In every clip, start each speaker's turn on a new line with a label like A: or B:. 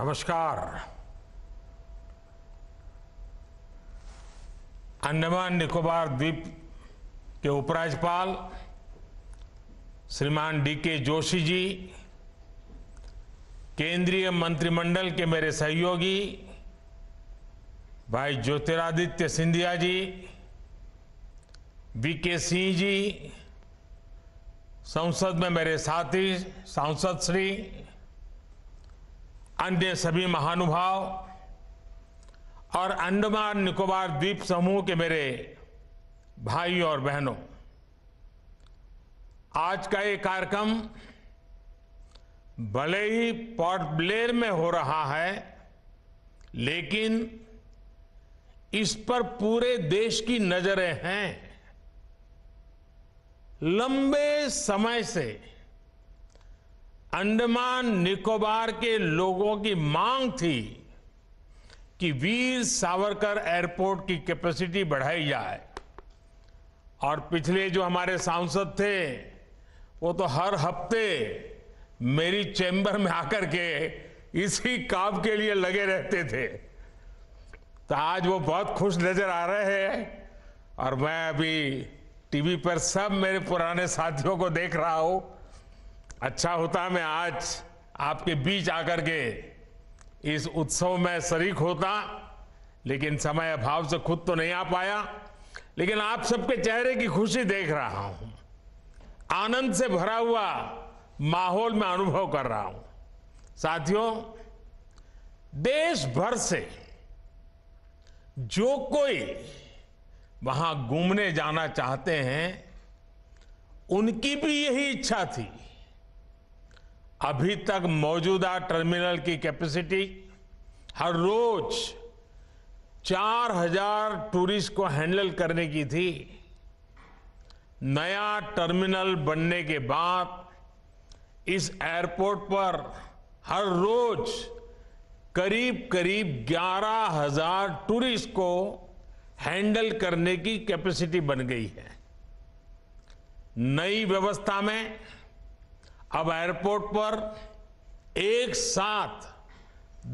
A: नमस्कार अंडमान निकोबार द्वीप के उपराज्यपाल श्रीमान डी के जोशी जी केंद्रीय मंत्रिमंडल के मेरे सहयोगी भाई ज्योतिरादित्य सिंधिया जी वी के सिंह जी संसद में मेरे साथी सांसद श्री अन्य सभी महानुभाव और अंडमान निकोबार द्वीप समूह के मेरे भाई और बहनों आज का ये कार्यक्रम भले ही पोर्ट ब्लेयर में हो रहा है लेकिन इस पर पूरे देश की नजरें हैं लंबे समय से अंडमान निकोबार के लोगों की मांग थी कि वीर सावरकर एयरपोर्ट की कैपेसिटी बढ़ाई जाए और पिछले जो हमारे सांसद थे वो तो हर हफ्ते मेरी चैम्बर में आकर के इसी काम के लिए लगे रहते थे तो आज वो बहुत खुश नजर आ रहे हैं और मैं अभी टीवी पर सब मेरे पुराने साथियों को देख रहा हूं अच्छा होता मैं आज आपके बीच आकर के इस उत्सव में शरीक होता लेकिन समय अभाव से खुद तो नहीं आ पाया लेकिन आप सबके चेहरे की खुशी देख रहा हूं आनंद से भरा हुआ माहौल में अनुभव कर रहा हूं साथियों देश भर से जो कोई वहां घूमने जाना चाहते हैं उनकी भी यही इच्छा थी अभी तक मौजूदा टर्मिनल की कैपेसिटी हर रोज 4000 टूरिस्ट को हैंडल करने की थी नया टर्मिनल बनने के बाद इस एयरपोर्ट पर हर रोज करीब करीब 11000 टूरिस्ट को हैंडल करने की कैपेसिटी बन गई है नई व्यवस्था में अब एयरपोर्ट पर एक साथ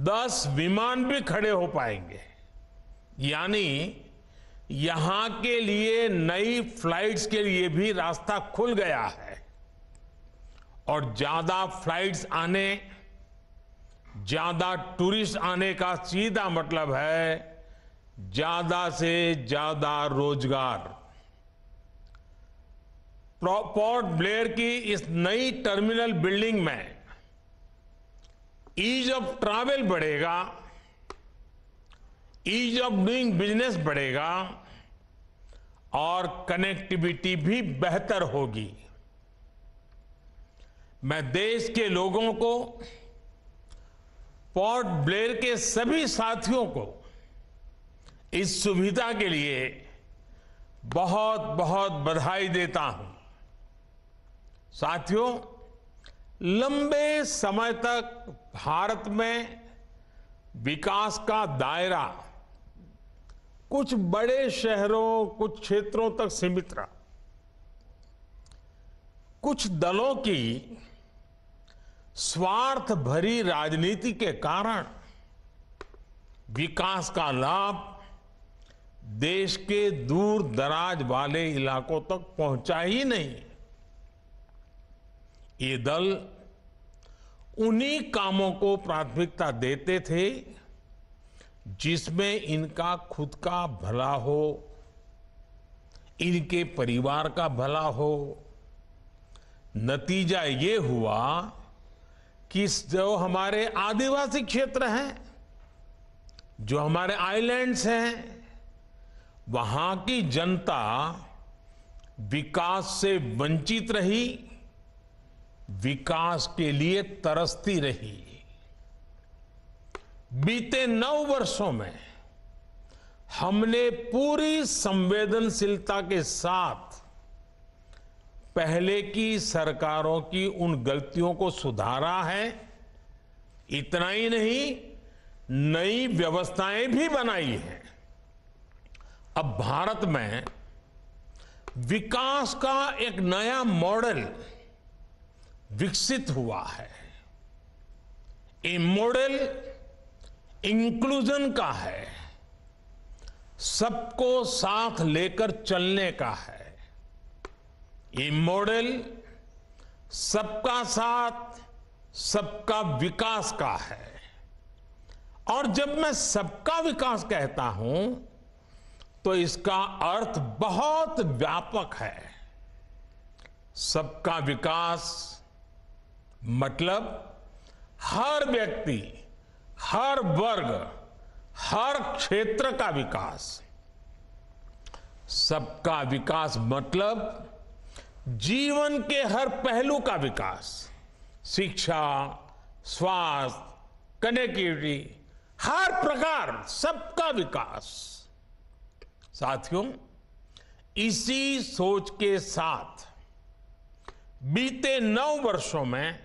A: दस विमान भी खड़े हो पाएंगे यानी यहां के लिए नई फ्लाइट्स के लिए भी रास्ता खुल गया है और ज्यादा फ्लाइट्स आने ज्यादा टूरिस्ट आने का सीधा मतलब है ज्यादा से ज्यादा रोजगार पोर्ट ब्लेयर की इस नई टर्मिनल बिल्डिंग में ईज ऑफ ट्रैवल बढ़ेगा ईज ऑफ डूइंग बिजनेस बढ़ेगा और कनेक्टिविटी भी बेहतर होगी मैं देश के लोगों को पोर्ट ब्लेयर के सभी साथियों को इस सुविधा के लिए बहुत बहुत बधाई देता हूं साथियों लंबे समय तक भारत में विकास का दायरा कुछ बड़े शहरों कुछ क्षेत्रों तक सीमित रहा कुछ दलों की स्वार्थ भरी राजनीति के कारण विकास का लाभ देश के दूर दराज वाले इलाकों तक पहुंचा ही नहीं ये दल उन्हीं कामों को प्राथमिकता देते थे जिसमें इनका खुद का भला हो इनके परिवार का भला हो नतीजा ये हुआ कि जो हमारे आदिवासी क्षेत्र हैं जो हमारे आइलैंड्स हैं वहां की जनता विकास से वंचित रही विकास के लिए तरसती रही बीते नौ वर्षों में हमने पूरी संवेदनशीलता के साथ पहले की सरकारों की उन गलतियों को सुधारा है इतना ही नहीं नई व्यवस्थाएं भी बनाई हैं अब भारत में विकास का एक नया मॉडल विकसित हुआ है ये मॉडल इंक्लूजन का है सबको साथ लेकर चलने का है ये मॉडल सबका साथ सबका विकास का है और जब मैं सबका विकास कहता हूं तो इसका अर्थ बहुत व्यापक है सबका विकास मतलब हर व्यक्ति हर वर्ग हर क्षेत्र का विकास सबका विकास मतलब जीवन के हर पहलू का विकास शिक्षा स्वास्थ्य कनेक्टिविटी हर प्रकार सबका विकास साथियों इसी सोच के साथ बीते नौ वर्षों में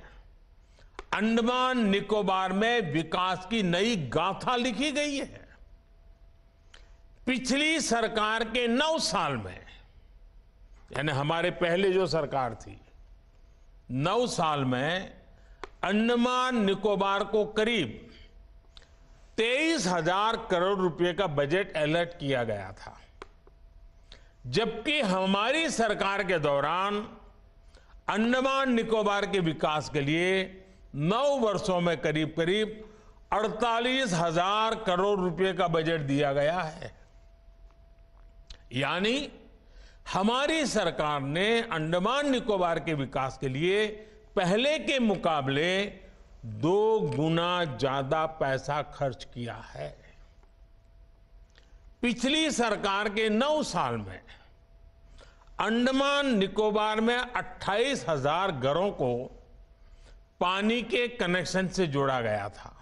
A: अंडमान निकोबार में विकास की नई गाथा लिखी गई है पिछली सरकार के नौ साल में यानी हमारे पहले जो सरकार थी नौ साल में अंडमान निकोबार को करीब तेईस हजार करोड़ रुपए का बजट अलर्ट किया गया था जबकि हमारी सरकार के दौरान अंडमान निकोबार के विकास के लिए नौ वर्षों में करीब करीब अड़तालीस हजार करोड़ रुपए का बजट दिया गया है यानी हमारी सरकार ने अंडमान निकोबार के विकास के लिए पहले के मुकाबले दो गुना ज्यादा पैसा खर्च किया है पिछली सरकार के नौ साल में अंडमान निकोबार में अट्ठाईस हजार घरों को पानी के कनेक्शन से जोड़ा गया था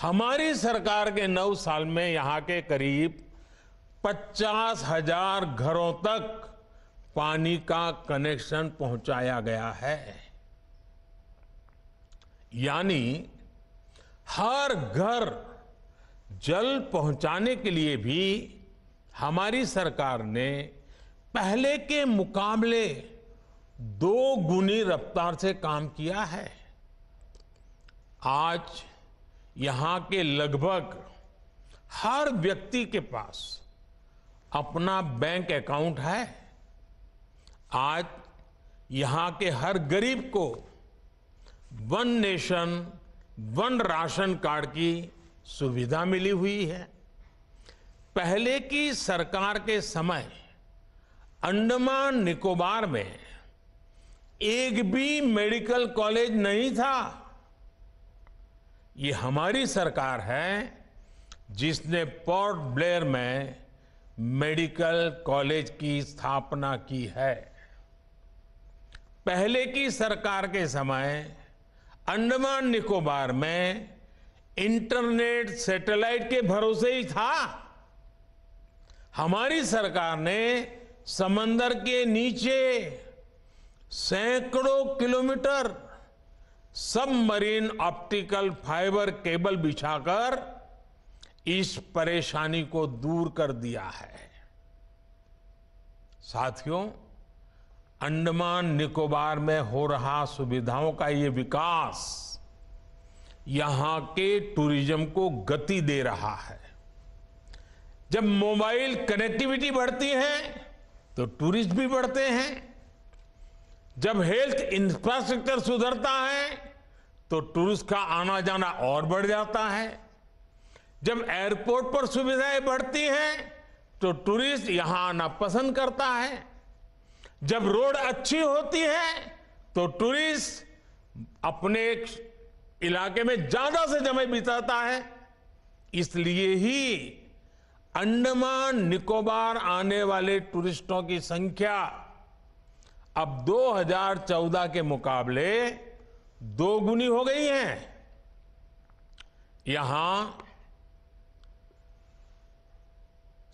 A: हमारी सरकार के नौ साल में यहां के करीब पचास हजार घरों तक पानी का कनेक्शन पहुंचाया गया है यानी हर घर जल पहुंचाने के लिए भी हमारी सरकार ने पहले के मुकाबले दो गुनी रफ्तार से काम किया है आज यहां के लगभग हर व्यक्ति के पास अपना बैंक अकाउंट है आज यहां के हर गरीब को one nation one ration card की सुविधा मिली हुई है पहले की सरकार के समय अंडमान निकोबार में एक भी मेडिकल कॉलेज नहीं था ये हमारी सरकार है जिसने पोर्ट ब्लेयर में मेडिकल कॉलेज की स्थापना की है पहले की सरकार के समय अंडमान निकोबार में इंटरनेट सैटेलाइट के भरोसे ही था हमारी सरकार ने समंदर के नीचे सैकड़ों किलोमीटर सब मरीन ऑप्टिकल फाइबर केबल बिछाकर इस परेशानी को दूर कर दिया है साथियों अंडमान निकोबार में हो रहा सुविधाओं का ये विकास यहां के टूरिज्म को गति दे रहा है जब मोबाइल कनेक्टिविटी बढ़ती है तो टूरिस्ट भी बढ़ते हैं जब हेल्थ इंफ्रास्ट्रक्चर सुधरता है तो टूरिस्ट का आना जाना और बढ़ जाता है जब एयरपोर्ट पर सुविधाएं बढ़ती हैं तो टूरिस्ट यहां आना पसंद करता है जब रोड अच्छी होती है तो टूरिस्ट अपने इलाके में ज्यादा से जमे बिताता है इसलिए ही अंडमान निकोबार आने वाले टूरिस्टों की संख्या अब 2014 के मुकाबले दोगुनी हो गई है यहां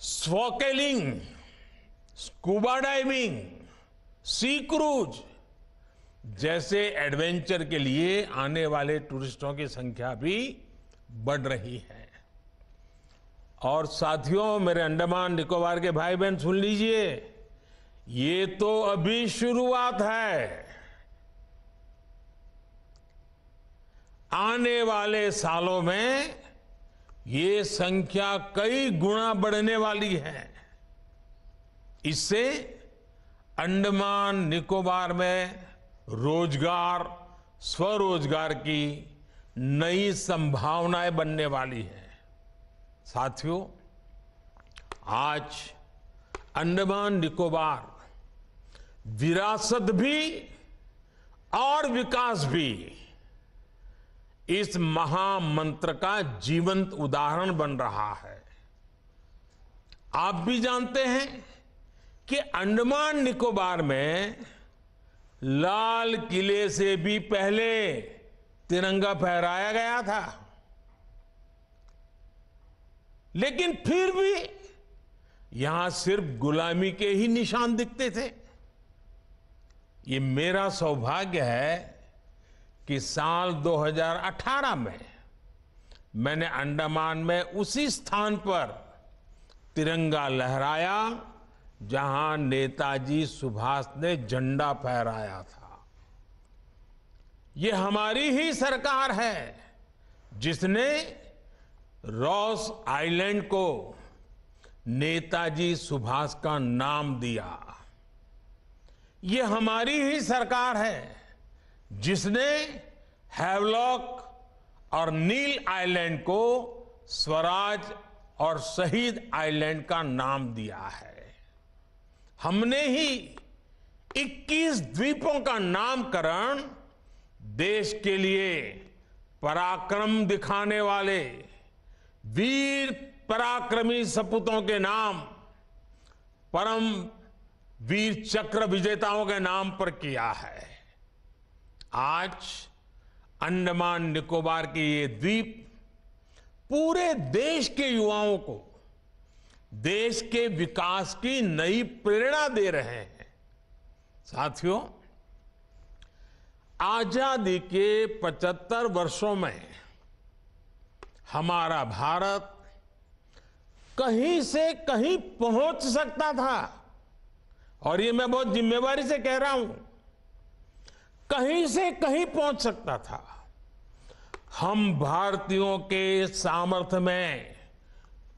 A: स्वकेलिंग स्कूबा डाइविंग सी क्रूज जैसे एडवेंचर के लिए आने वाले टूरिस्टों की संख्या भी बढ़ रही है और साथियों मेरे अंडमान निकोबार के भाई बहन सुन लीजिए ये तो अभी शुरुआत है आने वाले सालों में ये संख्या कई गुना बढ़ने वाली है इससे अंडमान निकोबार में रोजगार स्वरोजगार की नई संभावनाएं बनने वाली है साथियों आज अंडमान निकोबार विरासत भी और विकास भी इस महामंत्र का जीवंत उदाहरण बन रहा है आप भी जानते हैं कि अंडमान निकोबार में लाल किले से भी पहले तिरंगा फहराया गया था लेकिन फिर भी यहां सिर्फ गुलामी के ही निशान दिखते थे ये मेरा सौभाग्य है कि साल 2018 में मैंने अंडमान में उसी स्थान पर तिरंगा लहराया जहां नेताजी सुभाष ने झंडा फहराया था ये हमारी ही सरकार है जिसने रॉस आइलैंड को नेताजी सुभाष का नाम दिया ये हमारी ही सरकार है जिसने हैवलॉक और नील आइलैंड को स्वराज और शहीद आइलैंड का नाम दिया है हमने ही 21 द्वीपों का नामकरण देश के लिए पराक्रम दिखाने वाले वीर पराक्रमी सपूतों के नाम परम वीर चक्र विजेताओं के नाम पर किया है आज अंडमान निकोबार के ये द्वीप पूरे देश के युवाओं को देश के विकास की नई प्रेरणा दे रहे हैं साथियों आजादी के 75 वर्षों में हमारा भारत कहीं से कहीं पहुंच सकता था और ये मैं बहुत जिम्मेवारी से कह रहा हूं कहीं से कहीं पहुंच सकता था हम भारतीयों के सामर्थ्य में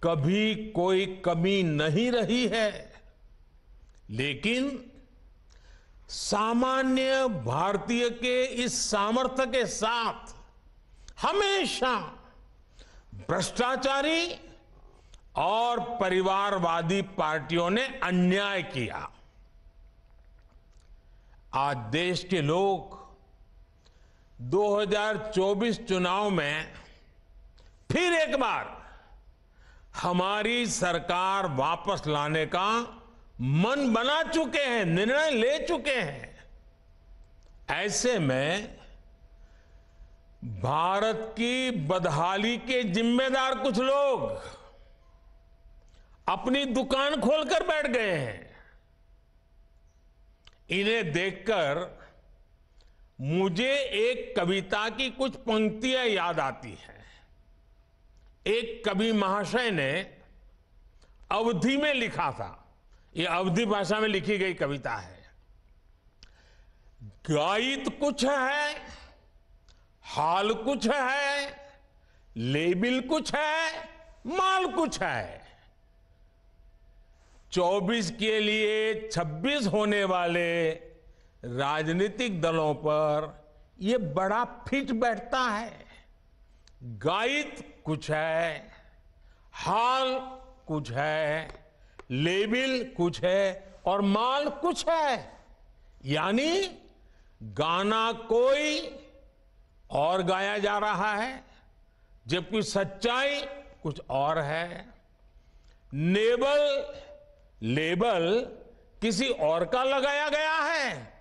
A: कभी कोई कमी नहीं रही है लेकिन सामान्य भारतीय के इस सामर्थ्य के साथ हमेशा भ्रष्टाचारी और परिवारवादी पार्टियों ने अन्याय किया आज देश के लोग 2024 चुनाव में फिर एक बार हमारी सरकार वापस लाने का मन बना चुके हैं निर्णय ले चुके हैं ऐसे में भारत की बदहाली के जिम्मेदार कुछ लोग अपनी दुकान खोलकर बैठ गए हैं इन्हें देखकर मुझे एक कविता की कुछ पंक्तियां याद आती हैं एक कवि महाशय ने अवधि में लिखा था ये अवधि भाषा में लिखी गई कविता है गायित कुछ है हाल कुछ है लेबिल कुछ है माल कुछ है 24 के लिए 26 होने वाले राजनीतिक दलों पर यह बड़ा फिट बैठता है गायित कुछ है हाल कुछ है लेबिल कुछ है और माल कुछ है यानी गाना कोई और गाया जा रहा है जबकि सच्चाई कुछ और है नेबल लेबल किसी और का लगाया गया है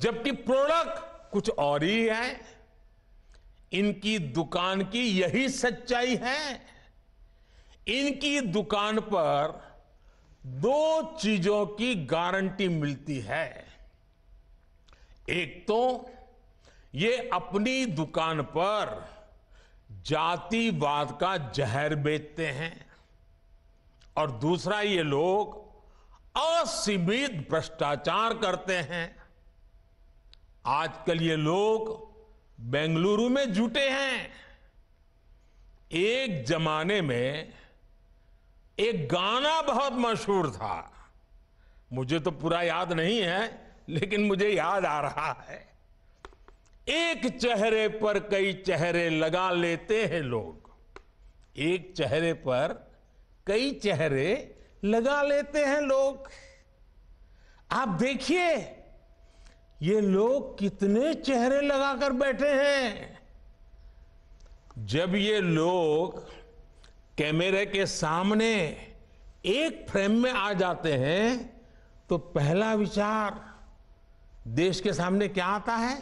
A: जबकि प्रोडक्ट कुछ और ही है इनकी दुकान की यही सच्चाई है इनकी दुकान पर दो चीजों की गारंटी मिलती है एक तो ये अपनी दुकान पर जातिवाद का जहर बेचते हैं और दूसरा ये लोग असीमित भ्रष्टाचार करते हैं आजकल ये लोग बेंगलुरु में जुटे हैं एक जमाने में एक गाना बहुत मशहूर था मुझे तो पूरा याद नहीं है लेकिन मुझे याद आ रहा है एक चेहरे पर कई चेहरे लगा लेते हैं लोग एक चेहरे पर कई चेहरे लगा लेते हैं लोग आप देखिए ये लोग कितने चेहरे लगाकर बैठे हैं जब ये लोग कैमरे के सामने एक फ्रेम में आ जाते हैं तो पहला विचार देश के सामने क्या आता है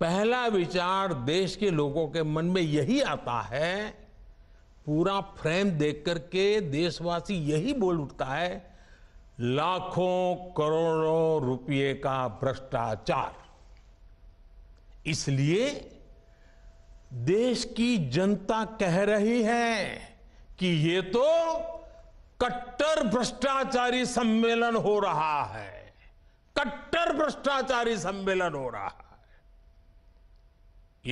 A: पहला विचार देश के लोगों के मन में यही आता है पूरा फ्रेम देख करके देशवासी यही बोल उठता है लाखों करोड़ों रुपये का भ्रष्टाचार इसलिए देश की जनता कह रही है कि ये तो कट्टर भ्रष्टाचारी सम्मेलन हो रहा है कट्टर भ्रष्टाचारी सम्मेलन हो रहा है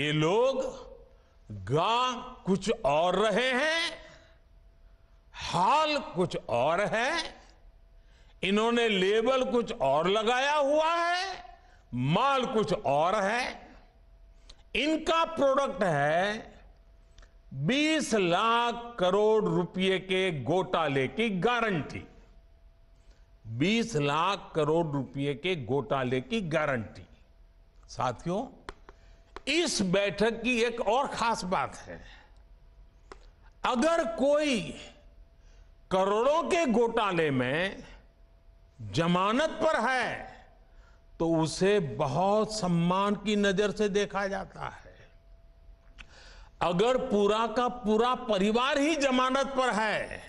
A: ये लोग गा कुछ और रहे हैं हाल कुछ और है इन्होंने लेबल कुछ और लगाया हुआ है माल कुछ और है इनका प्रोडक्ट है 20 लाख करोड़ रुपए के घोटाले की गारंटी 20 लाख करोड़ रुपए के घोटाले की गारंटी साथियों इस बैठक की एक और खास बात है अगर कोई करोड़ों के घोटाले में जमानत पर है तो उसे बहुत सम्मान की नजर से देखा जाता है अगर पूरा का पूरा परिवार ही जमानत पर है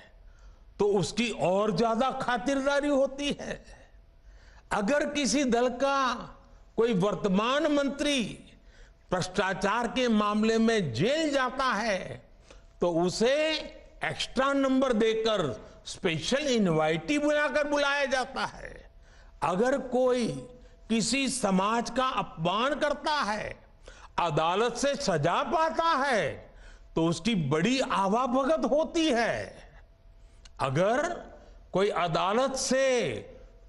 A: तो उसकी और ज्यादा खातिरदारी होती है अगर किसी दल का कोई वर्तमान मंत्री भ्रष्टाचार के मामले में जेल जाता है तो उसे एक्स्ट्रा नंबर देकर स्पेशल इनवाइटी बुलाकर बुलाया जाता है अगर कोई किसी समाज का अपमान करता है अदालत से सजा पाता है तो उसकी बड़ी आवाभगत होती है अगर कोई अदालत से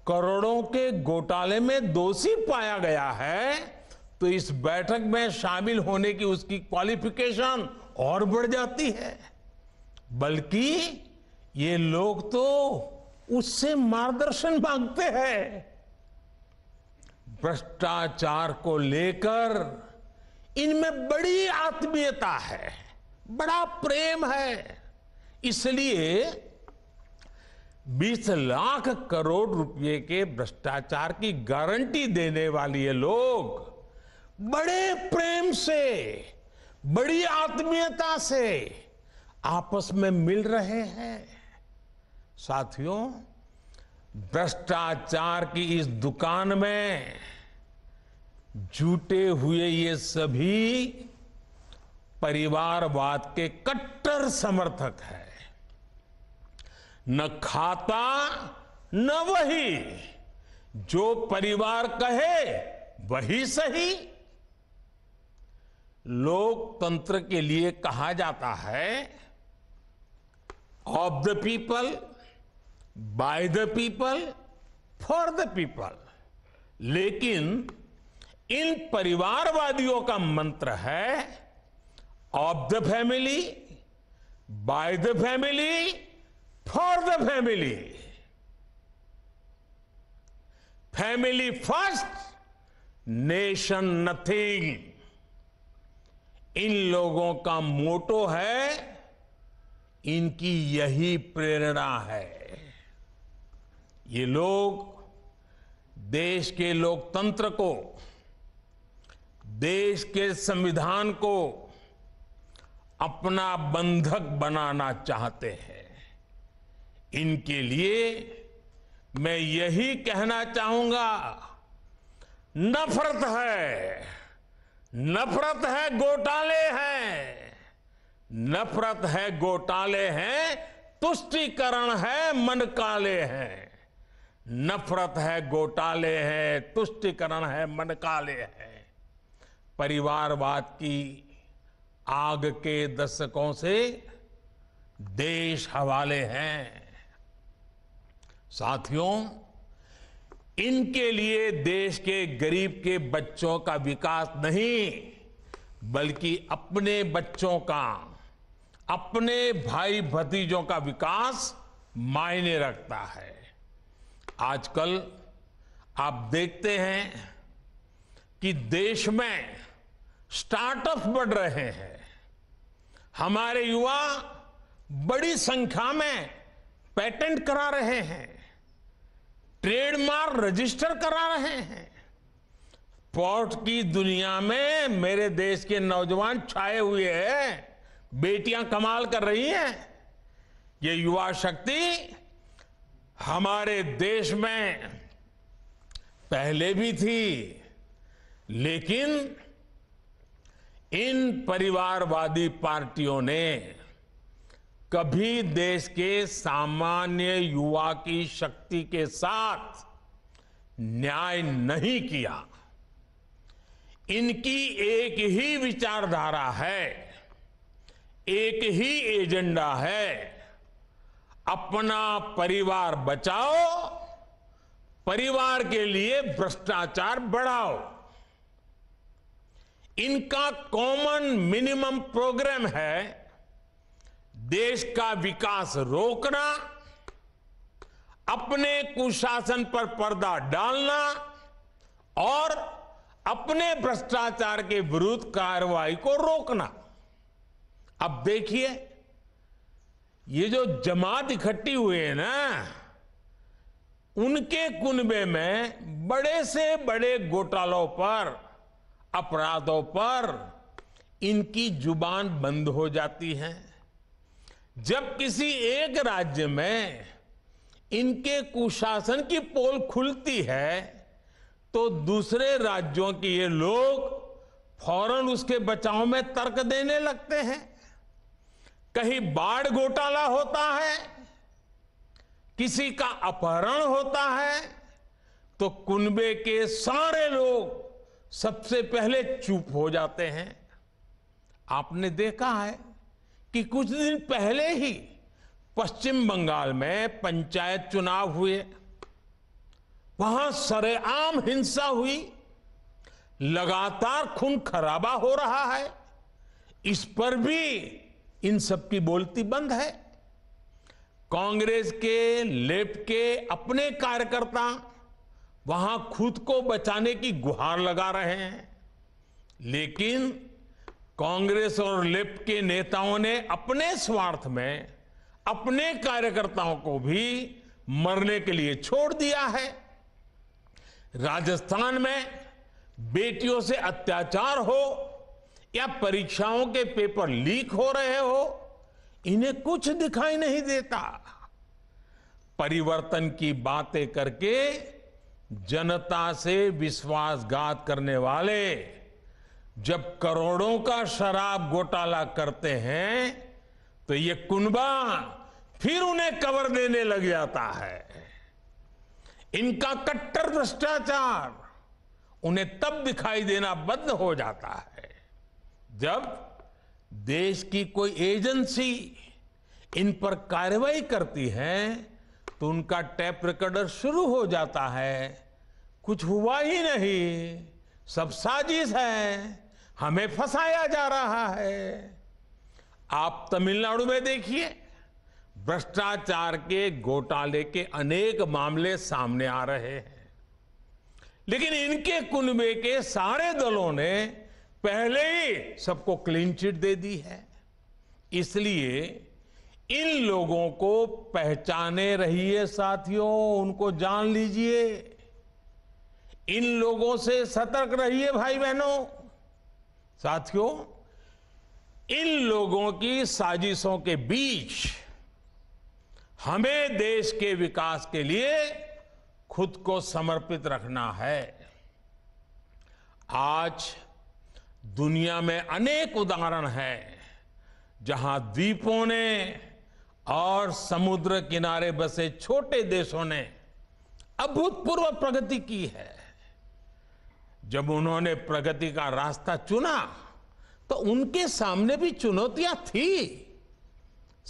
A: करोड़ों के घोटाले में दोषी पाया गया है तो इस बैठक में शामिल होने की उसकी क्वालिफिकेशन और बढ़ जाती है बल्कि ये लोग तो उससे मार्गदर्शन मांगते हैं भ्रष्टाचार को लेकर इनमें बड़ी आत्मीयता है बड़ा प्रेम है इसलिए 20 लाख करोड़ रुपए के भ्रष्टाचार की गारंटी देने वाली ये लोग बड़े प्रेम से बड़ी आत्मीयता से आपस में मिल रहे हैं साथियों भ्रष्टाचार की इस दुकान में जुटे हुए ये सभी परिवारवाद के कट्टर समर्थक है न खाता न वही जो परिवार कहे वही सही लोकतंत्र के लिए कहा जाता है of the people by the people for the people लेकिन इन परिवारवादियों का मंत्र है of the family by the family for the family family first nation nothing इन लोगों का मोटो है इनकी यही प्रेरणा है ये लोग देश के लोकतंत्र को देश के संविधान को अपना बंधक बनाना चाहते हैं इनके लिए मैं यही कहना चाहूंगा नफरत है नफरत है घोटाले हैं नफरत है घोटाले हैं तुष्टिकरण है मन काले हैं नफरत है घोटाले हैं तुष्टिकरण है मन काले हैं परिवारवाद की आग के दशकों से देश हवाले हैं साथियों इनके लिए देश के गरीब के बच्चों का विकास नहीं बल्कि अपने बच्चों का अपने भाई भतीजों का विकास मायने रखता है आजकल आप देखते हैं कि देश में स्टार्टअप बढ़ रहे हैं हमारे युवा बड़ी संख्या में पेटेंट करा रहे हैं ट्रेडमार्क रजिस्टर करा रहे हैं स्पोर्ट की दुनिया में मेरे देश के नौजवान छाए हुए हैं बेटियां कमाल कर रही हैं ये युवा शक्ति हमारे देश में पहले भी थी लेकिन इन परिवारवादी पार्टियों ने कभी देश के सामान्य युवा की शक्ति के साथ न्याय नहीं किया इनकी एक ही विचारधारा है एक ही एजेंडा है अपना परिवार बचाओ परिवार के लिए भ्रष्टाचार बढ़ाओ इनका कॉमन मिनिमम प्रोग्राम है देश का विकास रोकना अपने कुशासन पर पर्दा डालना और अपने भ्रष्टाचार के विरुद्ध कार्रवाई को रोकना अब देखिए ये जो जमात इकट्ठी हुई है ना उनके कुनबे में बड़े से बड़े घोटालों पर अपराधों पर इनकी जुबान बंद हो जाती है जब किसी एक राज्य में इनके कुशासन की पोल खुलती है तो दूसरे राज्यों के ये लोग फौरन उसके बचाव में तर्क देने लगते हैं कहीं बाढ़ घोटाला होता है किसी का अपहरण होता है तो कुनबे के सारे लोग सबसे पहले चुप हो जाते हैं आपने देखा है कि कुछ दिन पहले ही पश्चिम बंगाल में पंचायत चुनाव हुए वहां सरेआम हिंसा हुई लगातार खून खराबा हो रहा है इस पर भी इन सबकी बोलती बंद है कांग्रेस के लेफ्ट के अपने कार्यकर्ता वहां खुद को बचाने की गुहार लगा रहे हैं लेकिन कांग्रेस और लेफ्ट के नेताओं ने अपने स्वार्थ में अपने कार्यकर्ताओं को भी मरने के लिए छोड़ दिया है राजस्थान में बेटियों से अत्याचार हो या परीक्षाओं के पेपर लीक हो रहे हो इन्हें कुछ दिखाई नहीं देता परिवर्तन की बातें करके जनता से विश्वासघात करने वाले जब करोड़ों का शराब घोटाला करते हैं तो ये कुनबा फिर उन्हें कवर देने लग जाता है इनका कट्टर भ्रष्टाचार उन्हें तब दिखाई देना बंद हो जाता है जब देश की कोई एजेंसी इन पर कार्रवाई करती है तो उनका टैप रिकॉर्डर शुरू हो जाता है कुछ हुआ ही नहीं सब साजिश है हमें फंसाया जा रहा है आप तमिलनाडु में देखिए भ्रष्टाचार के घोटाले के अनेक मामले सामने आ रहे हैं लेकिन इनके कुनबे के सारे दलों ने पहले ही सबको क्लीन चिट दे दी है इसलिए इन लोगों को पहचाने रहिए साथियों उनको जान लीजिए इन लोगों से सतर्क रहिए भाई बहनों साथियों इन लोगों की साजिशों के बीच हमें देश के विकास के लिए खुद को समर्पित रखना है आज दुनिया में अनेक उदाहरण हैं जहां द्वीपों ने और समुद्र किनारे बसे छोटे देशों ने अभूतपूर्व प्रगति की है जब उन्होंने प्रगति का रास्ता चुना तो उनके सामने भी चुनौतियां थी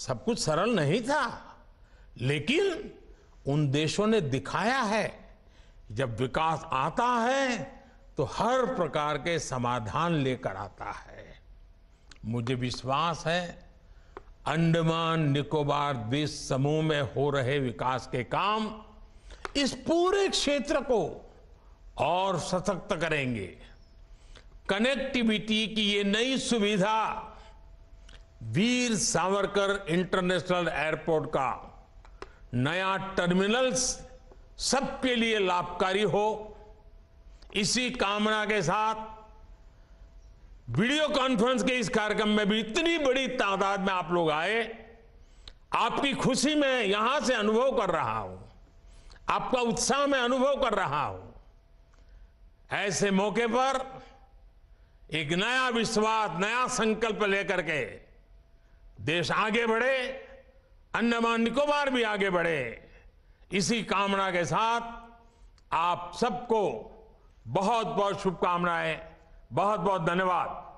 A: सब कुछ सरल नहीं था लेकिन उन देशों ने दिखाया है जब विकास आता है तो हर प्रकार के समाधान लेकर आता है मुझे विश्वास है अंडमान निकोबार द्वीप समूह में हो रहे विकास के काम इस पूरे क्षेत्र को और सशक्त करेंगे कनेक्टिविटी की ये नई सुविधा वीर सावरकर इंटरनेशनल एयरपोर्ट का नया टर्मिनल्स सबके लिए लाभकारी हो इसी कामना के साथ वीडियो कॉन्फ्रेंस के इस कार्यक्रम में भी इतनी बड़ी तादाद में आप लोग आए आपकी खुशी में यहां से अनुभव कर रहा हूं आपका उत्साह में अनुभव कर रहा हूं ऐसे मौके पर एक नया विश्वास नया संकल्प लेकर के देश आगे बढ़े अंडमान निकोबार भी आगे बढ़े इसी कामना के साथ आप सबको बहुत बहुत शुभकामनाएं बहुत बहुत धन्यवाद